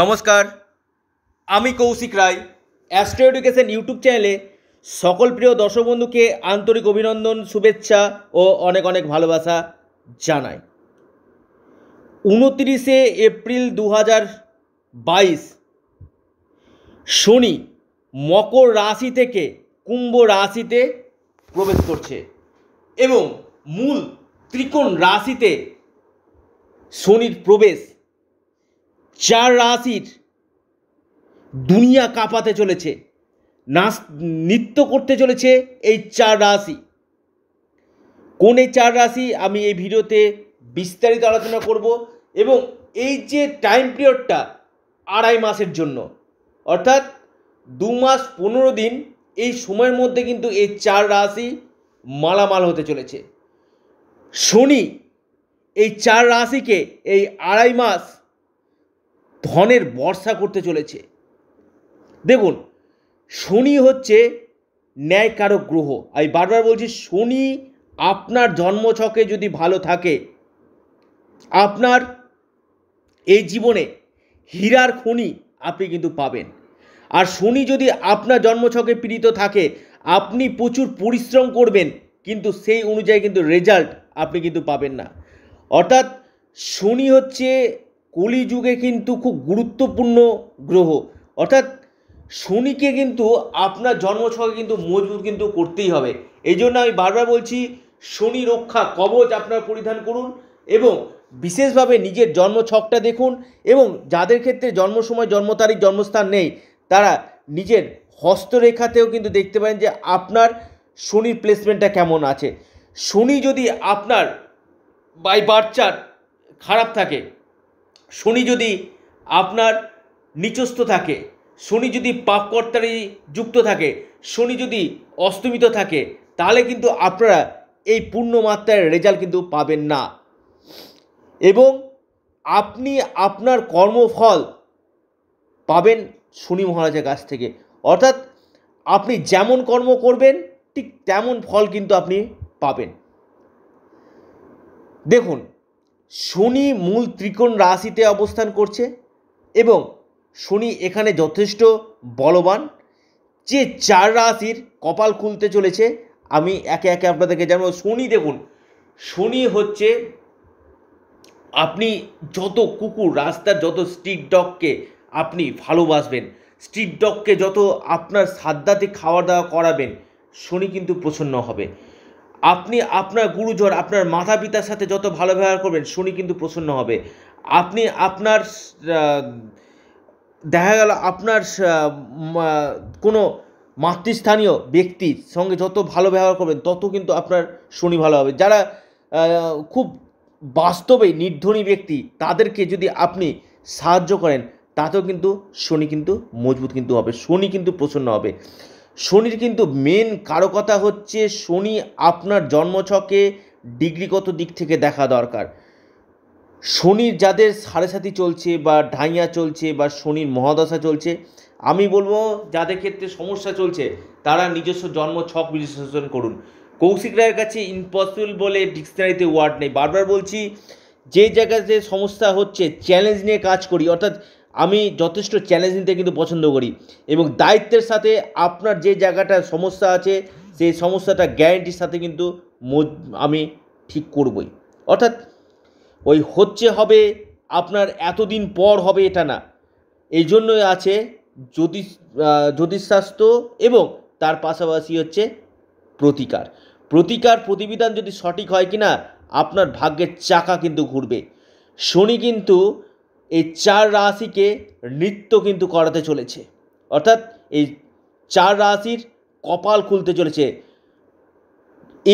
নমস্কার আমি Koushik Roy astro education YouTube চ্যানেলে সকল প্রিয় দর্শক বন্ধুকে আন্তরিক অভিনন্দন শুভেচ্ছা ও অনেক অনেক ভালোবাসা জানাই উনত্রিশে এপ্রিল দু বাইশ শনি মকর রাশি থেকে কুম্ভ রাশিতে প্রবেশ করছে এবং মূল ত্রিকোণ রাশিতে শনির প্রবেশ চার রাশির দুনিয়া কাঁপাতে চলেছে নাচ নৃত্য করতে চলেছে এই চার রাশি কোন এই চার রাশি আমি এই ভিডিওতে বিস্তারিত আলোচনা করব এবং এই যে টাইম পিরিয়ডটা আড়াই মাসের জন্য অর্থাৎ দু মাস পনেরো দিন এই সময়ের মধ্যে কিন্তু এই চার রাশি মালামাল হতে চলেছে শনি এই চার রাশিকে এই আড়াই মাস ধনের বর্ষা করতে চলেছে দেখুন শনি হচ্ছে ন্যায়কারক গ্রহ আমি বারবার বলছি শনি আপনার জন্মছকে যদি ভালো থাকে আপনার এই জীবনে হীরার খনি আপনি কিন্তু পাবেন আর শনি যদি আপনার জন্মছকে পীড়িত থাকে আপনি প্রচুর পরিশ্রম করবেন কিন্তু সেই অনুযায়ী কিন্তু রেজাল্ট আপনি কিন্তু পাবেন না অর্থাৎ শনি হচ্ছে কলিযুগে কিন্তু খুব গুরুত্বপূর্ণ গ্রহ অর্থাৎ শনিকে কিন্তু আপনার জন্মছকে কিন্তু মজবুত কিন্তু করতেই হবে এই জন্য আমি বারবার বলছি শনি রক্ষা কবচ আপনার পরিধান করুন এবং বিশেষভাবে নিজের জন্ম ছকটা দেখুন এবং যাদের ক্ষেত্রে জন্ম সময় জন্ম তারিখ জন্মস্থান নেই তারা নিজের হস্তরেখাতেও কিন্তু দেখতে পারেন যে আপনার শনির প্লেসমেন্টটা কেমন আছে শনি যদি আপনার বাই বার্চার খারাপ থাকে শনি যদি আপনার নিচস্থ থাকে শনি যদি পাপকর্তারি যুক্ত থাকে শনি যদি অস্তমিত থাকে তাহলে কিন্তু আপনারা এই পূর্ণ মাত্রায় রেজাল্ট কিন্তু পাবেন না এবং আপনি আপনার কর্মফল পাবেন শনি মহারাজের কাছ থেকে অর্থাৎ আপনি যেমন কর্ম করবেন ঠিক তেমন ফল কিন্তু আপনি পাবেন দেখুন শনি মূল ত্রিকোণ রাশিতে অবস্থান করছে এবং শনি এখানে যথেষ্ট বলবান যে চার রাশির কপাল খুলতে চলেছে আমি একে একে আপনাদেরকে জানবো শনি দেখুন শনি হচ্ছে আপনি যত কুকুর রাস্তার যত স্ট্রিট ডগকে আপনি ভালোবাসবেন স্ট্রিট ডগকে যত আপনার সাদ্দাতে খাওয়া দাওয়া করাবেন শনি কিন্তু প্রসন্ন হবে আপনি আপনার গুরুজন আপনার মাতা পিতার সাথে যত ভালো ব্যবহার করবেন শনি কিন্তু প্রসন্ন হবে আপনি আপনার দেখা গেল আপনার কোনো মাতৃস্থানীয় ব্যক্তির সঙ্গে যত ভালো ব্যবহার করবেন তত কিন্তু আপনার শনি ভালো হবে যারা খুব বাস্তবে নির্ধনী ব্যক্তি তাদেরকে যদি আপনি সাহায্য করেন তাতেও কিন্তু শনি কিন্তু মজবুত কিন্তু হবে শনি কিন্তু প্রসন্ন হবে শনির কিন্তু মেন কারকতা হচ্ছে শনি আপনার জন্মছকে ডিগ্রিগত দিক থেকে দেখা দরকার শনির যাদের সাড়ে সাথী চলছে বা ঢাইয়া চলছে বা শনির মহাদশা চলছে আমি বলবো যাদের ক্ষেত্রে সমস্যা চলছে তারা নিজস্ব জন্ম ছক বিশ্লেষণ করুন কৌশিক রায়ের কাছে ইম্পসিবল বলে ডিকশনারিতে ওয়ার্ড নেই বারবার বলছি যে জায়গাতে সমস্যা হচ্ছে চ্যালেঞ্জ নিয়ে কাজ করি অর্থাৎ আমি যথেষ্ট চ্যালেঞ্জ নিতে কিন্তু পছন্দ করি এবং দায়িত্বের সাথে আপনার যে জায়গাটা সমস্যা আছে সেই সমস্যাটা গ্যারেন্টির সাথে কিন্তু আমি ঠিক করবই অর্থাৎ ওই হচ্ছে হবে আপনার এতদিন পর হবে এটা না এই জন্যই আছে জ্যোতিষ জ্যোতিষশাস্ত্র এবং তার পাশাপাশি হচ্ছে প্রতিকার প্রতিকার প্রতিবিধান যদি সঠিক হয় কি না আপনার ভাগ্যের চাকা কিন্তু ঘুরবে শনি কিন্তু এই চার রাশিকে নৃত্য কিন্তু করাতে চলেছে অর্থাৎ এই চার রাশির কপাল খুলতে চলেছে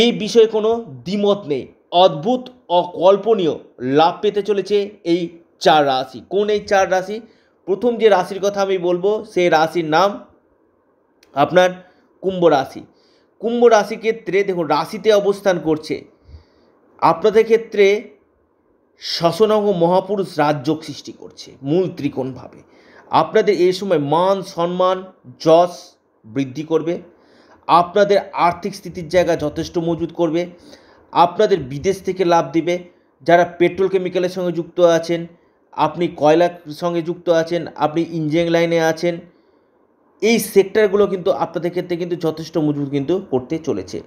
এই বিষয়ে কোনো দ্বিমত নেই অদ্ভুত অকল্পনীয় লাভ পেতে চলেছে এই চার রাশি কোন এই চার রাশি প্রথম যে রাশির কথা আমি বলবো সেই রাশির নাম আপনার কুম্ভ রাশি কুম্ভ রাশি ক্ষেত্রে দেখুন রাশিতে অবস্থান করছে আপনাদের ক্ষেত্রে শাসনাঙ্গ মহাপুরুষ রাজ্য সৃষ্টি করছে মূল ত্রিকোণভাবে আপনাদের এই সময় মান সম্মান যশ বৃদ্ধি করবে আপনাদের আর্থিক স্থিতির জায়গা যথেষ্ট মজুত করবে আপনাদের বিদেশ থেকে লাভ দিবে যারা পেট্রোল কেমিক্যালের সঙ্গে যুক্ত আছেন আপনি কয়লার সঙ্গে যুক্ত আছেন আপনি ইঞ্জিনিয়ারিং লাইনে আছেন এই সেক্টরগুলো কিন্তু আপনাদের ক্ষেত্রে কিন্তু যথেষ্ট মজবুত কিন্তু করতে চলেছে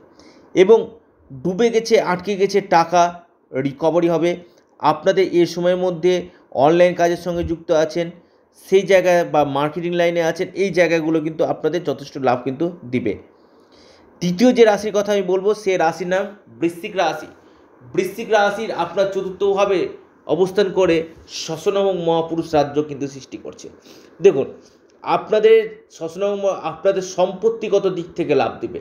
এবং ডুবে গেছে আটকে গেছে টাকা রিকভারি হবে আপনাদের এ সময়ের মধ্যে অনলাইন কাজের সঙ্গে যুক্ত আছেন সেই জায়গায় বা মার্কেটিং লাইনে আছেন এই জায়গাগুলো কিন্তু আপনাদের যথেষ্ট লাভ কিন্তু দিবে দ্বিতীয় যে রাশির কথা আমি বলবো সে রাশির নাম বৃশ্চিক রাশি বৃশ্চিক রাশির আপনার চতুর্থভাবে অবস্থান করে শ্বসন এবং মহাপুরুষ রাজ্য কিন্তু সৃষ্টি করছে দেখুন আপনাদের শ্বসন আপনাদের সম্পত্তিগত দিক থেকে লাভ দিবে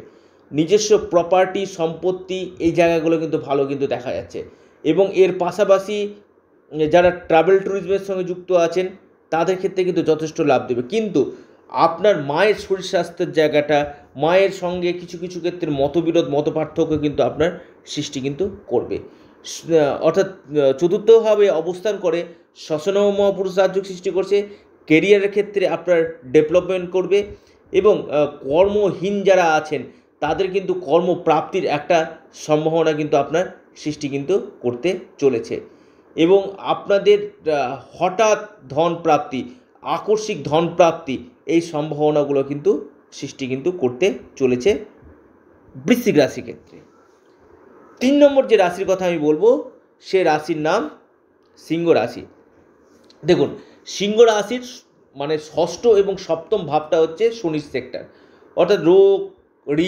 নিজস্ব প্রপার্টি সম্পত্তি এই জায়গাগুলো কিন্তু ভালো কিন্তু দেখা যাচ্ছে এবং এর পাশাপাশি যারা ট্রাভেল ট্যুরিজমের সঙ্গে যুক্ত আছেন তাদের ক্ষেত্রে কিন্তু যথেষ্ট লাভ দেবে কিন্তু আপনার মায়ের শরীর স্বাস্থ্যের জায়গাটা মায়ের সঙ্গে কিছু কিছু ক্ষেত্রে মতবিরোধ মত পার্থক্য কিন্তু আপনার সৃষ্টি কিন্তু করবে অর্থাৎ চতুর্থভাবে অবস্থান করে শ্বসন মহাপুরুষ সাহায্য সৃষ্টি করছে কেরিয়ারের ক্ষেত্রে আপনার ডেভেলপমেন্ট করবে এবং কর্মহীন যারা আছেন তাদের কিন্তু কর্মপ্রাপ্তির একটা সম্ভাবনা কিন্তু আপনার সৃষ্টি কিন্তু করতে চলেছে এবং আপনাদের হঠাৎ ধন প্রাপ্তি আকস্মিক ধন প্রাপ্তি এই সম্ভাবনাগুলো কিন্তু সৃষ্টি কিন্তু করতে চলেছে বৃশ্চিক রাশি ক্ষেত্রে তিন নম্বর যে রাশির কথা আমি বলবো সে রাশির নাম সিংহ রাশি দেখুন সিংহ রাশির মানে ষষ্ঠ এবং সপ্তম ভাবটা হচ্ছে শনির সেক্টর অর্থাৎ রোগ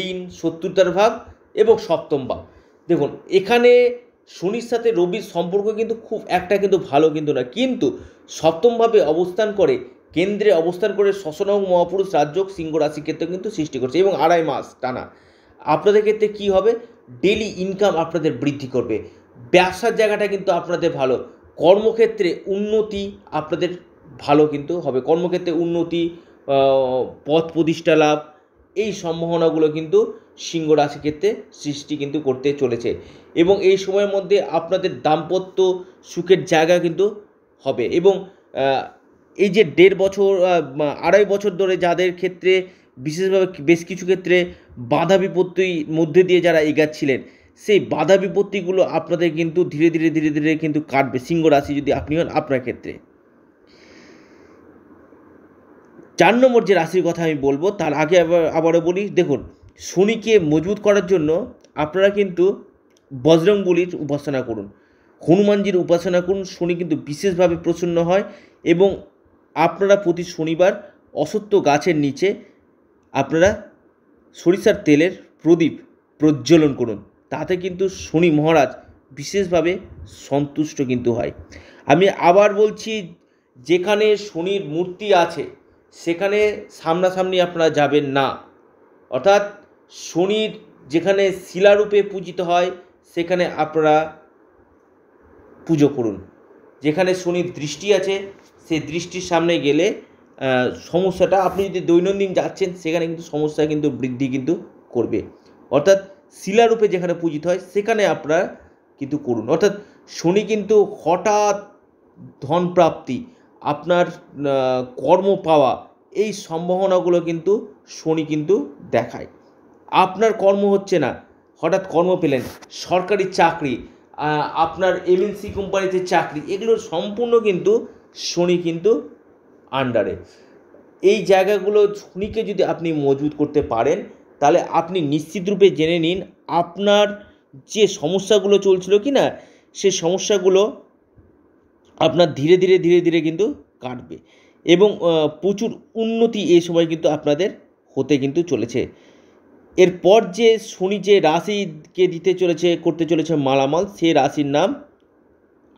ঋণ শত্রুতার ভাব এবং সপ্তম ভাব দেখুন এখানে শনির সাথে রবির সম্পর্ক কিন্তু খুব একটা কিন্তু ভালো কিন্তু না কিন্তু সপ্তমভাবে অবস্থান করে কেন্দ্রে অবস্থান করে শশনং মহাপুরুষ রাজযোগ সিংহ রাশি ক্ষেত্রে কিন্তু সৃষ্টি করছে এবং আড়াই মাস টানা আপনাদের ক্ষেত্রে কি হবে ডেলি ইনকাম আপনাদের বৃদ্ধি করবে ব্যবসার জায়গাটা কিন্তু আপনাদের ভালো কর্মক্ষেত্রে উন্নতি আপনাদের ভালো কিন্তু হবে কর্মক্ষেত্রে উন্নতি পথ প্রতিষ্ঠা লাভ এই সম্ভাবনাগুলো কিন্তু সিংহ রাশি ক্ষেত্রে সৃষ্টি কিন্তু করতে চলেছে এবং এই সময়ের মধ্যে আপনাদের দাম্পত্য সুখের জায়গা কিন্তু হবে এবং এই যে দেড় বছর আড়াই বছর ধরে যাদের ক্ষেত্রে বিশেষভাবে বেশ কিছু ক্ষেত্রে বাধা বিপত্তির মধ্যে দিয়ে যারা এগাচ্ছিলেন সেই বাধা বিপত্তিগুলো আপনাদের কিন্তু ধীরে ধীরে ধীরে ধীরে কিন্তু কাটবে সিংহ রাশি যদি আপনি হন আপনার ক্ষেত্রে চার নম্বর যে রাশির কথা আমি বলবো তার আগে আবার আবারও বলি দেখুন শনিকে মজবুত করার জন্য আপনারা কিন্তু বজরংবলির উপাসনা করুন হনুমানজির উপাসনা করুন শনি কিন্তু বিশেষভাবে প্রসন্ন হয় এবং আপনারা প্রতি শনিবার অসত্য গাছের নিচে আপনারা সরিষার তেলের প্রদীপ প্রজ্বলন করুন তাতে কিন্তু শনি মহারাজ বিশেষভাবে সন্তুষ্ট কিন্তু হয় আমি আবার বলছি যেখানে শনির মূর্তি আছে সেখানে সামনাসামনি আপনারা যাবেন না অর্থাৎ শনির যেখানে শিলারূপে পূজিত হয় সেখানে আপনারা পুজো করুন যেখানে শনির দৃষ্টি আছে সেই দৃষ্টির সামনে গেলে সমস্যাটা আপনি যদি দৈনন্দিন যাচ্ছেন সেখানে কিন্তু সমস্যা কিন্তু বৃদ্ধি কিন্তু করবে অর্থাৎ শিলারূপে যেখানে পূজিত হয় সেখানে আপনারা কিন্তু করুন অর্থাৎ শনি কিন্তু হঠাৎ ধনপ্রাপ্তি আপনার কর্ম পাওয়া এই সম্ভাবনাগুলো কিন্তু শনি কিন্তু দেখায় আপনার কর্ম হচ্ছে না হঠাৎ কর্ম পেলেন সরকারি চাকরি আপনার এমএনসি কোম্পানিতে চাকরি এগুলো সম্পূর্ণ কিন্তু শনি কিন্তু আন্ডারে এই জায়গাগুলো শনিকে যদি আপনি মজবুত করতে পারেন তাহলে আপনি নিশ্চিতরূপে জেনে নিন আপনার যে সমস্যাগুলো চলছিল কি না সে সমস্যাগুলো আপনার ধীরে ধীরে ধীরে ধীরে কিন্তু কাটবে এবং প্রচুর উন্নতি এই সময় কিন্তু আপনাদের হতে কিন্তু চলেছে এরপর যে শনি যে রাশিকে দিতে চলেছে করতে চলেছে মালামাল সে রাশির নাম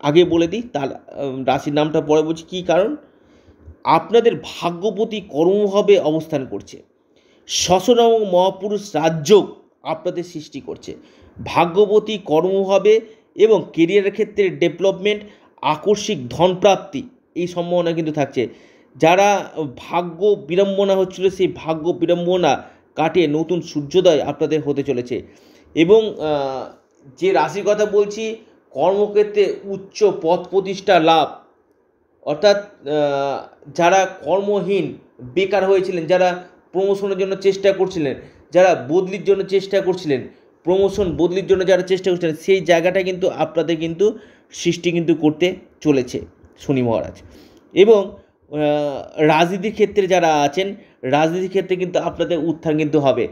আগে বলে দিই তার রাশির নামটা পরে বলছি কী কারণ আপনাদের ভাগ্যপতি কর্মভাবে অবস্থান করছে শ্বসন এবং মহাপুরুষ রাজ্য আপনাদের সৃষ্টি করছে ভাগ্যপতি কর্মভাবে এবং কেরিয়ারের ক্ষেত্রে ডেভেলপমেন্ট আকস্মিক ধনপ্রাপ্তি এই সম্ভাবনা কিন্তু থাকছে যারা ভাগ্য বিড়ম্বনা হচ্ছিল সেই ভাগ্য বিড়ম্বনা কাটিয়ে নতুন সূর্যোদয় আপনাদের হতে চলেছে এবং যে রাশির কথা বলছি কর্মক্ষেত্রে উচ্চ পথ প্রতিষ্ঠা লাভ অর্থাৎ যারা কর্মহীন বেকার হয়েছিলেন যারা প্রমোশনের জন্য চেষ্টা করছিলেন যারা বদলির জন্য চেষ্টা করছিলেন প্রমোশন বদলির জন্য যারা চেষ্টা করছেন সেই জায়গাটা কিন্তু আপনাদের কিন্তু সৃষ্টি কিন্তু করতে চলেছে শনি মহারাজ এবং রাজনীতির ক্ষেত্রে যারা আছেন রাজনীতির ক্ষেত্রে কিন্তু আপনাদের উত্থান কিন্তু হবে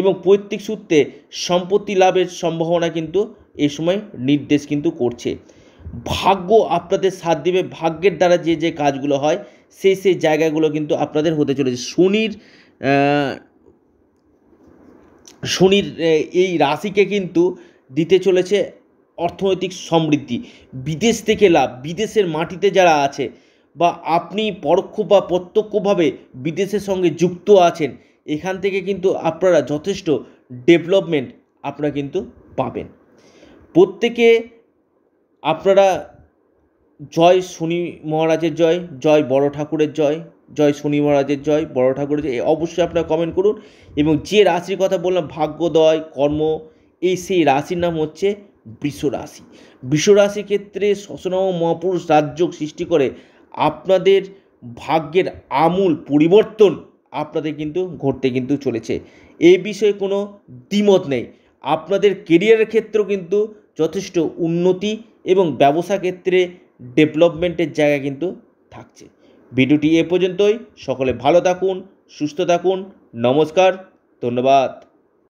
এবং পৈতৃক সূত্রে সম্পত্তি লাভের সম্ভাবনা কিন্তু এই সময় নির্দেশ কিন্তু করছে ভাগ্য আপনাদের সাথ দেবে ভাগ্যের দ্বারা যে যে কাজগুলো হয় সেই সেই জায়গাগুলো কিন্তু আপনাদের হতে চলেছে শনির শনির এই রাশিকে কিন্তু দিতে চলেছে অর্থনৈতিক সমৃদ্ধি বিদেশ থেকে লাভ বিদেশের মাটিতে যারা আছে বা আপনি পরোক্ষ বা প্রত্যক্ষভাবে বিদেশের সঙ্গে যুক্ত আছেন এখান থেকে কিন্তু আপনারা যথেষ্ট ডেভেলপমেন্ট আপনারা কিন্তু পাবেন প্রত্যেকে আপনারা জয় শনি মহারাজের জয় জয় বড় ঠাকুরের জয় জয় শনি মহারাজের জয় বড় ঠাকুরের জয় অবশ্যই আপনারা কমেন্ট করুন এবং যে রাশির কথা বললাম ভাগ্যদয় কর্ম এই সেই রাশির নাম হচ্ছে বৃষ রাশি বৃষ রাশির ক্ষেত্রে শশনম মহাপুরুষ রাজ্য সৃষ্টি করে আপনাদের ভাগ্যের আমূল পরিবর্তন আপনাদের কিন্তু ঘটতে কিন্তু চলেছে এই বিষয়ে কোনো দ্বিমত নেই আপনাদের কেরিয়ারের ক্ষেত্রেও কিন্তু যথেষ্ট উন্নতি এবং ব্যবসা ক্ষেত্রে ডেভেলপমেন্টের জায়গা কিন্তু থাকছে ভিডিওটি এ পর্যন্তই সকলে ভালো থাকুন সুস্থ থাকুন নমস্কার ধন্যবাদ